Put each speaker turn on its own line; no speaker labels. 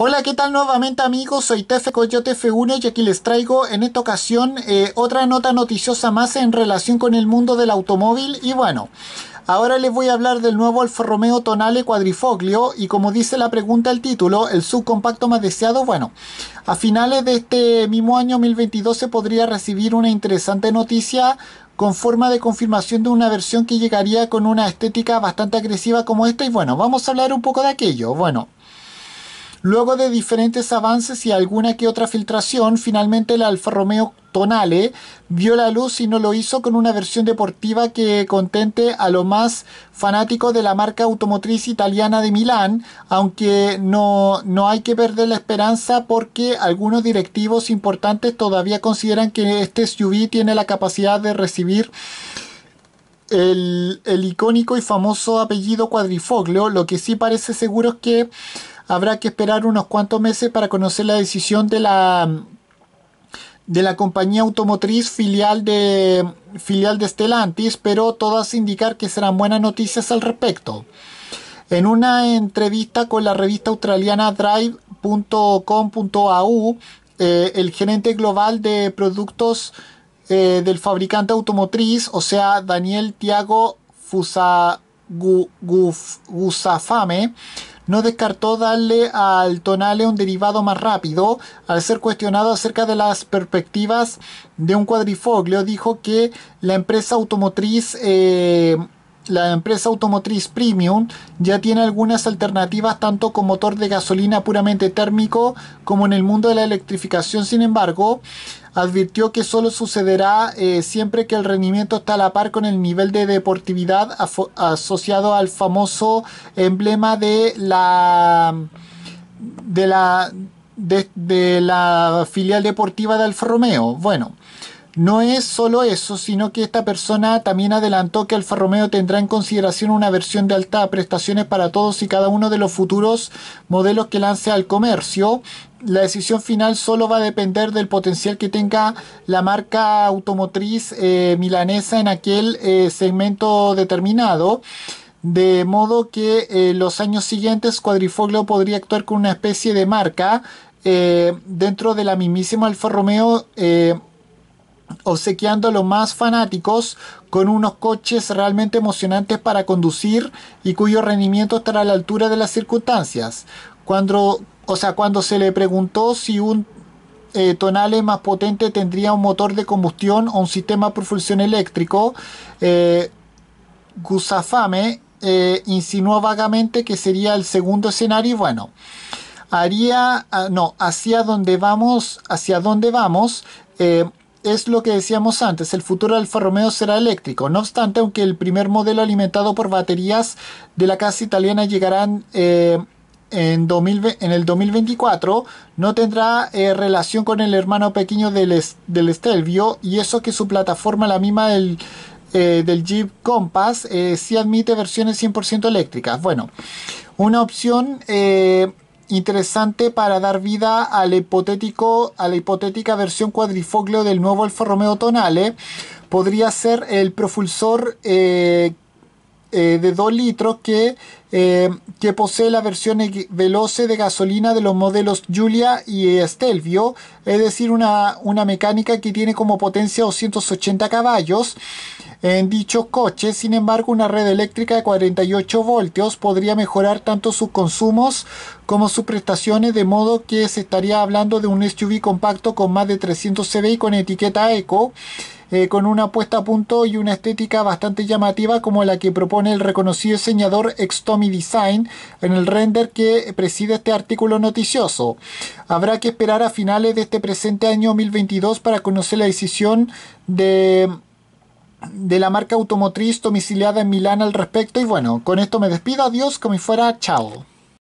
Hola, ¿qué tal nuevamente amigos? Soy Tefe Coyote F1 y aquí les traigo en esta ocasión eh, otra nota noticiosa más en relación con el mundo del automóvil y bueno... Ahora les voy a hablar del nuevo Alfa Romeo Tonale Cuadrifoglio y como dice la pregunta el título, el subcompacto más deseado, bueno, a finales de este mismo año 2022 se podría recibir una interesante noticia con forma de confirmación de una versión que llegaría con una estética bastante agresiva como esta y bueno, vamos a hablar un poco de aquello. Bueno, Luego de diferentes avances y alguna que otra filtración, finalmente el Alfa Romeo Tonale vio la luz y no lo hizo con una versión deportiva que contente a lo más fanático de la marca automotriz italiana de Milán, aunque no, no hay que perder la esperanza porque algunos directivos importantes todavía consideran que este SUV tiene la capacidad de recibir el, el, icónico y famoso apellido cuadrifoglio, lo que sí parece seguro es que habrá que esperar unos cuantos meses para conocer la decisión de la de la compañía automotriz filial de filial de Stellantis, pero todas indicar que serán buenas noticias al respecto. En una entrevista con la revista australiana drive.com.au, eh, el gerente global de productos eh, del fabricante automotriz, o sea, Daniel Tiago Fusagusafame, no descartó darle al Tonale un derivado más rápido. Al ser cuestionado acerca de las perspectivas de un cuadrifoglio, dijo que la empresa automotriz... Eh, la empresa automotriz Premium ya tiene algunas alternativas tanto con motor de gasolina puramente térmico como en el mundo de la electrificación. Sin embargo, advirtió que solo sucederá eh, siempre que el rendimiento está a la par con el nivel de deportividad asociado al famoso emblema de la de la de, la filial deportiva de Alfa Romeo. Bueno, no es solo eso, sino que esta persona también adelantó que Alfa Romeo tendrá en consideración una versión de alta prestaciones para todos y cada uno de los futuros modelos que lance al comercio. La decisión final solo va a depender del potencial que tenga la marca automotriz eh, milanesa en aquel eh, segmento determinado. De modo que eh, los años siguientes Cuadrifoglio podría actuar con una especie de marca dentro de la mismísima Alfa Romeo obsequiando a los más fanáticos con unos coches realmente emocionantes para conducir y cuyo rendimiento estará a la altura de las circunstancias. Cuando, o sea, cuando se le preguntó si un eh, Tonale más potente tendría un motor de combustión o un sistema de propulsión eléctrico, eh, Gusafame eh, insinuó vagamente que sería el segundo escenario y bueno, haría, ah, no, hacia dónde vamos, hacia dónde vamos, es lo que decíamos antes, el futuro del Alfa Romeo será eléctrico. No obstante, aunque el primer modelo alimentado por baterías de la casa italiana llegarán eh, en, en, el 2024, no tendrá eh, relación con el hermano pequeño del, del, Stelvio y eso que su plataforma, la misma del, eh, del Jeep Compass, sí admite versiones 100% eléctricas. Bueno, una opción interesante para dar vida al hipotético, a la hipotética versión cuadrifoglio del nuevo Alfa Romeo Tonale. Podría ser el propulsor eh, eh, de 2 litros que, eh, que posee la versión veloce de gasolina de los modelos Julia y Stelvio, es decir, una, mecánica que tiene como potencia 280 caballos. En dichos coches sin embargo, una red eléctrica de 48 voltios podría mejorar tanto sus consumos como sus prestaciones, de modo que se estaría hablando de un SUV compacto con más de 300 CV y con etiqueta eco eh, con una puesta a punto y una estética bastante llamativa como la que propone el reconocido diseñador Extomi Design en el render que preside este artículo noticioso. Habrá que esperar a finales de este presente año 2022 para conocer la decisión de de la marca automotriz domiciliada en Milán al respecto y bueno, con esto me despido, adiós, como si fuera, chao.